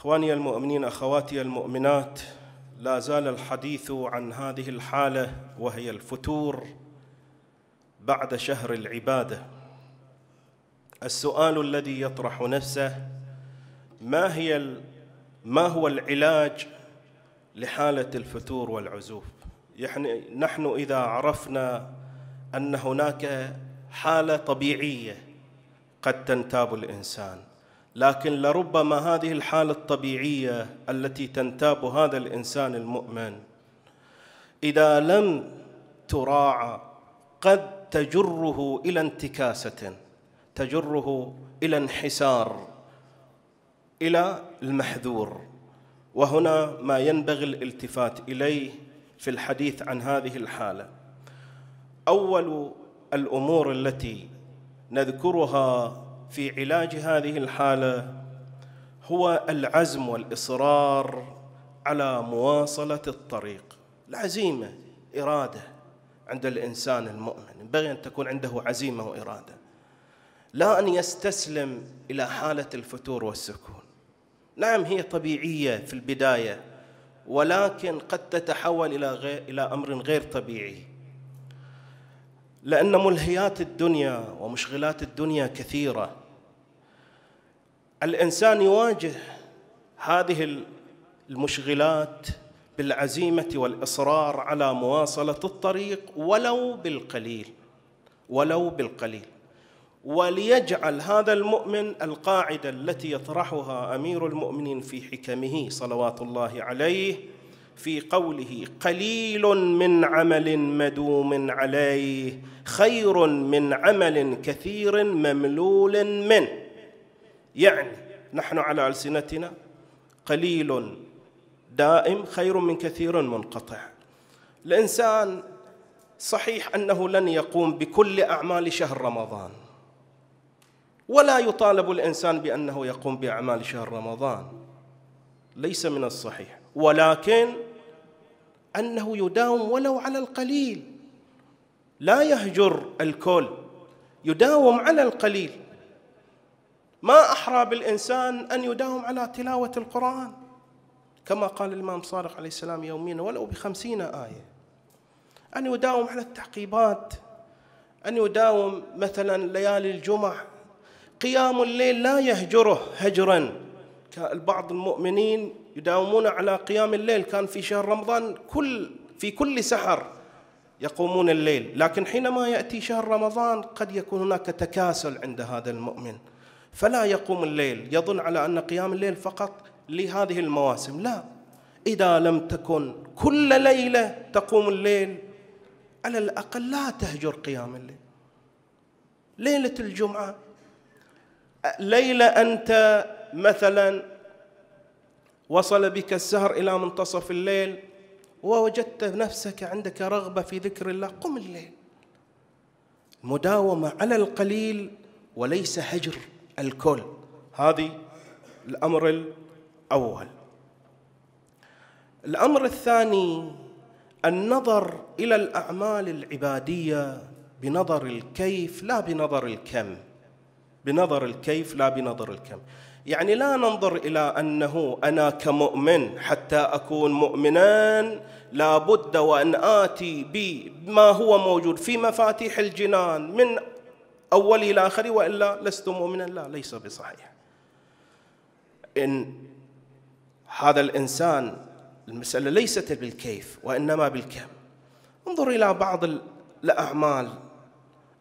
اخواني المؤمنين اخواتي المؤمنات لا زال الحديث عن هذه الحاله وهي الفتور بعد شهر العباده السؤال الذي يطرح نفسه ما هي ما هو العلاج لحاله الفتور والعزوف يعني نحن اذا عرفنا ان هناك حاله طبيعيه قد تنتاب الانسان لكن لربما هذه الحاله الطبيعيه التي تنتاب هذا الانسان المؤمن اذا لم تراعى قد تجره الى انتكاسه تجره الى انحسار الى المحذور وهنا ما ينبغي الالتفات اليه في الحديث عن هذه الحاله اول الامور التي نذكرها في علاج هذه الحاله هو العزم والاصرار على مواصله الطريق العزيمه اراده عند الانسان المؤمن ينبغي ان تكون عنده عزيمه واراده لا ان يستسلم الى حاله الفتور والسكون نعم هي طبيعيه في البدايه ولكن قد تتحول الى غير الى امر غير طبيعي لان ملهيات الدنيا ومشغلات الدنيا كثيره الانسان يواجه هذه المشغلات بالعزيمه والاصرار على مواصله الطريق ولو بالقليل ولو بالقليل وليجعل هذا المؤمن القاعده التي يطرحها امير المؤمنين في حكمه صلوات الله عليه في قوله قليل من عمل مدوم عليه خير من عمل كثير مملول منه يعني نحن على ألسنتنا قليل دائم خير من كثير منقطع الإنسان صحيح أنه لن يقوم بكل أعمال شهر رمضان ولا يطالب الإنسان بأنه يقوم بأعمال شهر رمضان ليس من الصحيح ولكن أنه يداوم ولو على القليل لا يهجر الكل يداوم على القليل ما أحرى بالإنسان أن يداوم على تلاوة القرآن كما قال الإمام صادق عليه السلام يوميا ولو بخمسين آية أن يداوم على التعقيبات أن يداوم مثلا ليالي الجمعة قيام الليل لا يهجره هجرا كالبعض المؤمنين يداومون على قيام الليل كان في شهر رمضان كل في كل سحر يقومون الليل لكن حينما يأتي شهر رمضان قد يكون هناك تكاسل عند هذا المؤمن فلا يقوم الليل يظن على أن قيام الليل فقط لهذه المواسم لا إذا لم تكن كل ليلة تقوم الليل على الأقل لا تهجر قيام الليل ليلة الجمعة ليلة أنت مثلا وصل بك السهر إلى منتصف الليل ووجدت نفسك عندك رغبة في ذكر الله قم الليل مداومة على القليل وليس هجر الكل هذه الأمر الأول الأمر الثاني النظر إلى الأعمال العبادية بنظر الكيف لا بنظر الكم بنظر الكيف لا بنظر الكم يعني لا ننظر الى انه انا كمؤمن حتى اكون مؤمنا لابد وان اتي بما هو موجود في مفاتيح الجنان من أول إلى آخر وإلا لست مؤمنا لا ليس بصحيح إن هذا الإنسان المسألة ليست بالكيف وإنما بالكم انظر إلى بعض الأعمال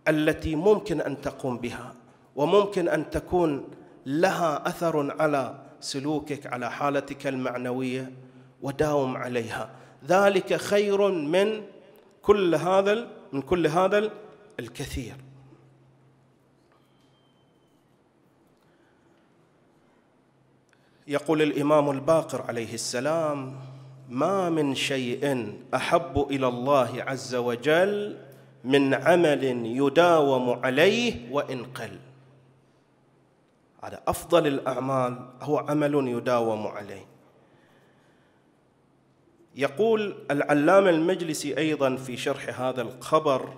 التي ممكن أن تقوم بها وممكن أن تكون لها أثر على سلوكك على حالتك المعنوية وداوم عليها ذلك خير من كل هذا من كل هذا الكثير يقول الامام الباقر عليه السلام ما من شيء احب الى الله عز وجل من عمل يداوم عليه وان قل على افضل الاعمال هو عمل يداوم عليه يقول العلامه المجلسي ايضا في شرح هذا الخبر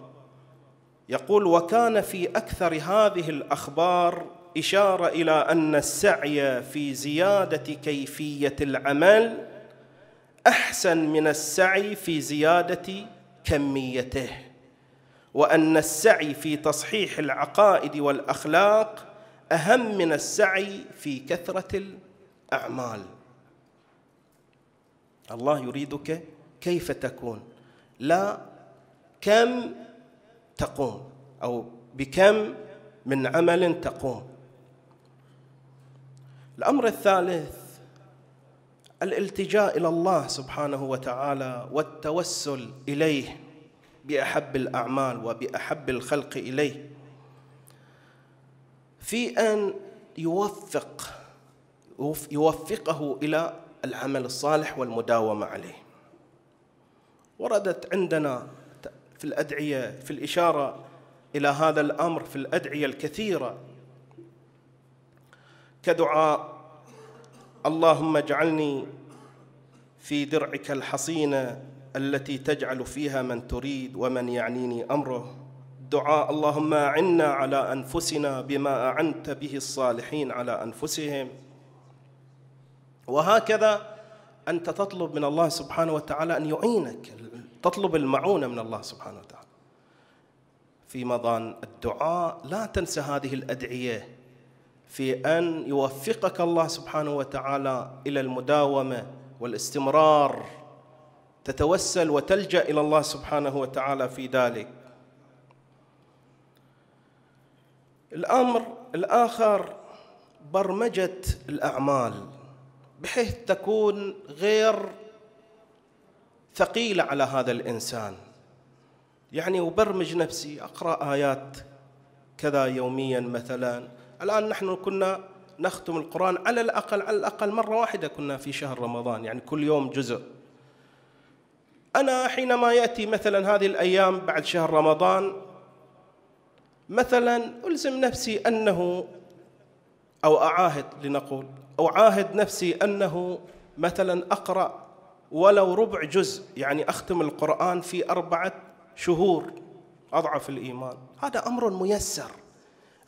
يقول وكان في اكثر هذه الاخبار إشارة إلى أن السعي في زيادة كيفية العمل أحسن من السعي في زيادة كميته وأن السعي في تصحيح العقائد والأخلاق أهم من السعي في كثرة الأعمال الله يريدك كيف تكون لا كم تقوم أو بكم من عمل تقوم الامر الثالث الالتجاء الى الله سبحانه وتعالى والتوسل اليه باحب الاعمال وباحب الخلق اليه في ان يوفق يوفقه الى العمل الصالح والمداومه عليه وردت عندنا في الادعيه في الاشاره الى هذا الامر في الادعيه الكثيره كدعاء اللهم اجعلني في درعك الحصينه التي تجعل فيها من تريد ومن يعنيني امره دعاء اللهم اعنا على انفسنا بما اعنت به الصالحين على انفسهم وهكذا انت تطلب من الله سبحانه وتعالى ان يعينك تطلب المعونه من الله سبحانه وتعالى في مضان الدعاء لا تنسى هذه الادعيه في ان يوفقك الله سبحانه وتعالى الى المداومه والاستمرار تتوسل وتلجا الى الله سبحانه وتعالى في ذلك الامر الاخر برمجه الاعمال بحيث تكون غير ثقيله على هذا الانسان يعني ابرمج نفسي اقرا ايات كذا يوميا مثلا الآن نحن كنا نختم القرآن على الأقل على الأقل مرة واحدة كنا في شهر رمضان يعني كل يوم جزء أنا حينما يأتي مثلا هذه الأيام بعد شهر رمضان مثلا ألزم نفسي أنه أو أعاهد لنقول أو عاهد نفسي أنه مثلا أقرأ ولو ربع جزء يعني أختم القرآن في أربعة شهور أضعف الإيمان هذا أمر ميسر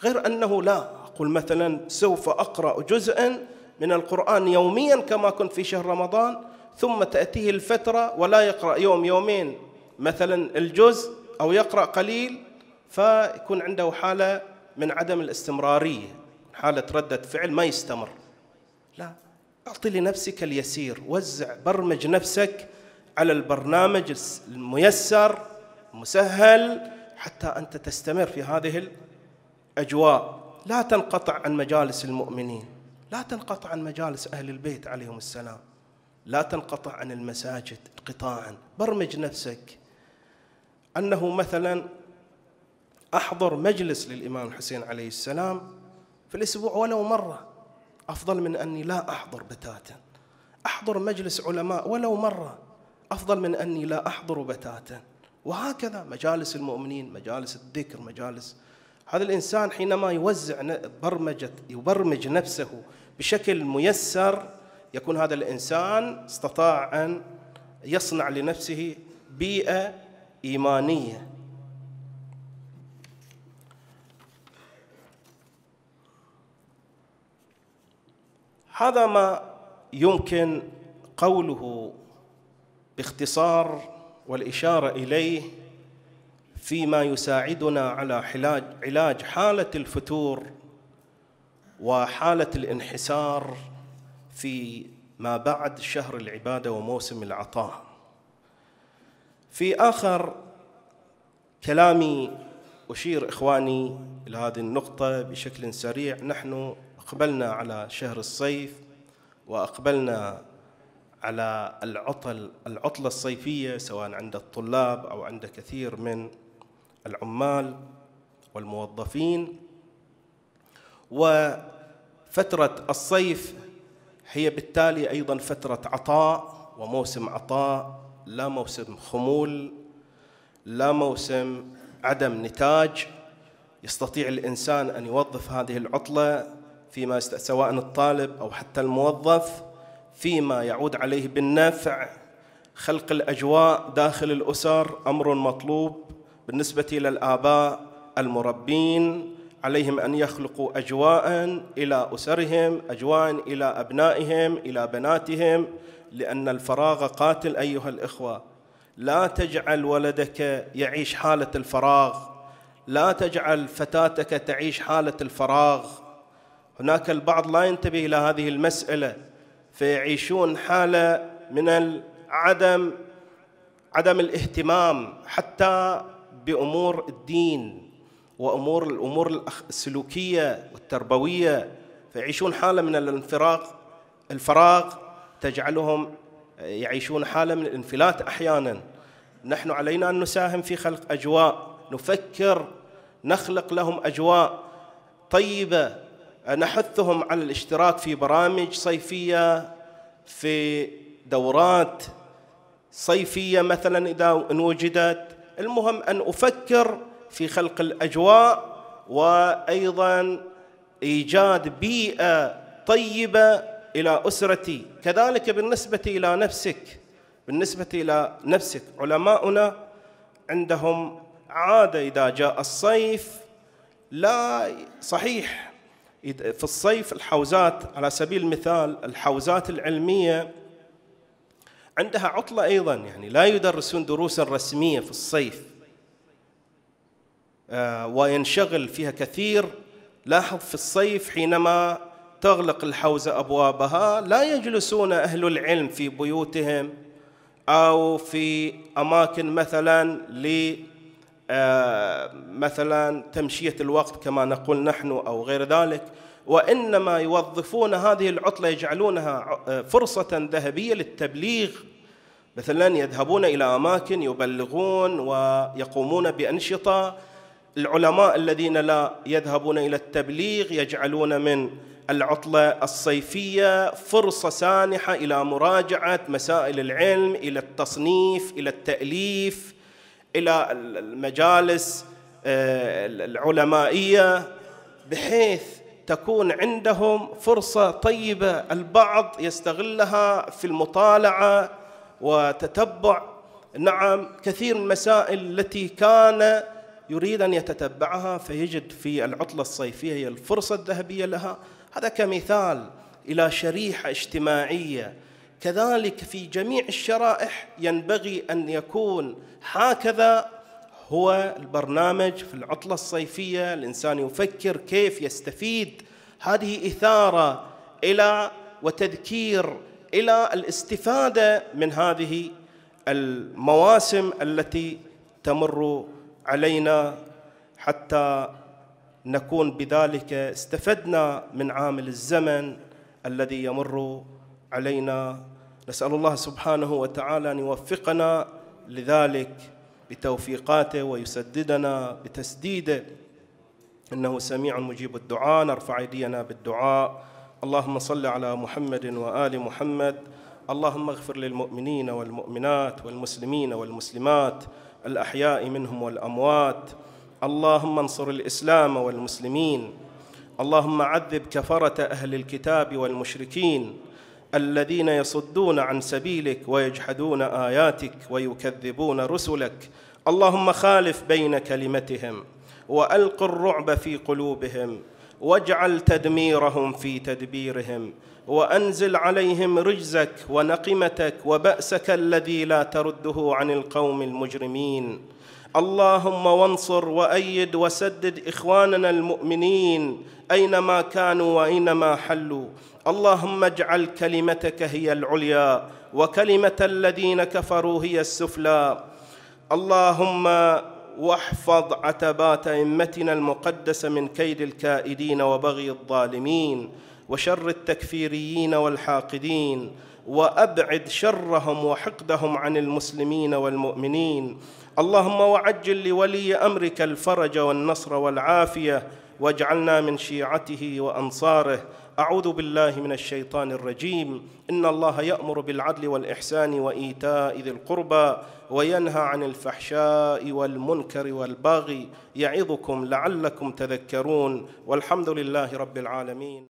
غير أنه لا أقول مثلا سوف أقرأ جزءا من القرآن يوميا كما كنت في شهر رمضان ثم تأتيه الفترة ولا يقرأ يوم يومين مثلا الجزء أو يقرأ قليل فيكون عنده حالة من عدم الاستمرارية حالة ردة فعل ما يستمر لا أعطي لنفسك اليسير وزع برمج نفسك على البرنامج الميسر المسهل حتى أنت تستمر في هذه أجواء لا تنقطع عن مجالس المؤمنين لا تنقطع عن مجالس أهل البيت عليهم السلام لا تنقطع عن المساجد انقطاعا برمج نفسك أنه مثلا أحضر مجلس للإمام الحسين عليه السلام في الأسبوع ولو مرة أفضل من أني لا أحضر بتاتا أحضر مجلس علماء ولو مرة أفضل من أني لا أحضر بتاتا وهكذا مجالس المؤمنين مجالس الذكر مجالس هذا الإنسان حينما يوزع برمجة يبرمج نفسه بشكل ميسر يكون هذا الإنسان استطاع أن يصنع لنفسه بيئة إيمانية هذا ما يمكن قوله باختصار والإشارة إليه فيما يساعدنا على علاج حالة الفتور وحالة الانحسار في ما بعد شهر العبادة وموسم العطاء في آخر كلامي أشير إخواني إلى هذه النقطة بشكل سريع نحن أقبلنا على شهر الصيف وأقبلنا على العطل العطلة الصيفية سواء عند الطلاب أو عند كثير من العمال والموظفين وفترة الصيف هي بالتالي أيضا فترة عطاء وموسم عطاء لا موسم خمول لا موسم عدم نتاج يستطيع الإنسان أن يوظف هذه العطلة فيما سواء الطالب أو حتى الموظف فيما يعود عليه بالنفع خلق الأجواء داخل الأسر أمر مطلوب بالنسبة إلى الآباء المربين عليهم أن يخلقوا أجواء إلى أسرهم أجواء إلى أبنائهم إلى بناتهم لأن الفراغ قاتل أيها الإخوة لا تجعل ولدك يعيش حالة الفراغ لا تجعل فتاتك تعيش حالة الفراغ هناك البعض لا ينتبه إلى هذه المسألة فيعيشون حالة من عدم عدم الاهتمام حتى بامور الدين وامور الامور السلوكيه والتربويه فيعيشون حاله من الانفراق الفراغ تجعلهم آه، يعيشون حاله من الانفلات احيانا نحن علينا ان نساهم في خلق اجواء نفكر نخلق لهم اجواء طيبه آه، نحثهم على الاشتراك في برامج صيفيه في دورات صيفيه مثلا اذا ان وجدت المهم ان افكر في خلق الاجواء وايضا ايجاد بيئه طيبه الى اسرتي كذلك بالنسبه الى نفسك بالنسبه الى نفسك علماؤنا عندهم عاده اذا جاء الصيف لا صحيح في الصيف الحوزات على سبيل المثال الحوزات العلميه عندها عطلة أيضا يعني لا يدرسون دروسا رسمية في الصيف آه، وينشغل فيها كثير لاحظ في الصيف حينما تغلق الحوزة أبوابها لا يجلسون أهل العلم في بيوتهم أو في أماكن مثلا ل آه، مثلا تمشية الوقت كما نقول نحن أو غير ذلك وانما يوظفون هذه العطله يجعلونها آه، فرصه ذهبيه للتبليغ مثلا يذهبون الى اماكن يبلغون ويقومون بانشطه العلماء الذين لا يذهبون الى التبليغ يجعلون من العطله الصيفيه فرصه سانحه الى مراجعه مسائل العلم الى التصنيف الى التاليف الى المجالس آه، العلمائيه بحيث تكون عندهم فرصه طيبه البعض يستغلها في المطالعه وتتبع نعم كثير من المسائل التي كان يريد ان يتتبعها فيجد في العطله الصيفيه هي الفرصه الذهبيه لها هذا كمثال الى شريحه اجتماعيه كذلك في جميع الشرائح ينبغي ان يكون هكذا هو البرنامج في العطلة الصيفية الإنسان يفكر كيف يستفيد هذه إثارة إلى وتذكير إلى الاستفادة من هذه المواسم التي تمر علينا حتى نكون بذلك استفدنا من عامل الزمن الذي يمر علينا نسأل الله سبحانه وتعالى أن يوفقنا لذلك بتوفيقاته ويسددنا بتسديده إنه سميع مجيب الدعاء نرفع أيدينا بالدعاء اللهم صل على محمد وآل محمد اللهم اغفر للمؤمنين والمؤمنات والمسلمين والمسلمات الأحياء منهم والأموات اللهم انصر الإسلام والمسلمين اللهم عذب كفرة أهل الكتاب والمشركين الذين يصدون عن سبيلك ويجحدون اياتك ويكذبون رسلك اللهم خالف بين كلمتهم والق الرعب في قلوبهم واجعل تدميرهم في تدبيرهم وانزل عليهم رجزك ونقمتك وباسك الذي لا ترده عن القوم المجرمين اللهم وانصر وايد وسدد اخواننا المؤمنين اينما كانوا واينما حلوا اللهم اجعل كلمتك هي العليا وكلمه الذين كفروا هي السفلى اللهم واحفظ عتبات ائمتنا المقدسه من كيد الكائدين وبغي الظالمين وشر التكفيريين والحاقدين وابعد شرهم وحقدهم عن المسلمين والمؤمنين اللهم وعجل لولي امرك الفرج والنصر والعافيه واجعلنا من شيعته وانصاره اعوذ بالله من الشيطان الرجيم ان الله يامر بالعدل والاحسان وايتاء ذي القربى وينهى عن الفحشاء والمنكر والبغي يعظكم لعلكم تذكرون والحمد لله رب العالمين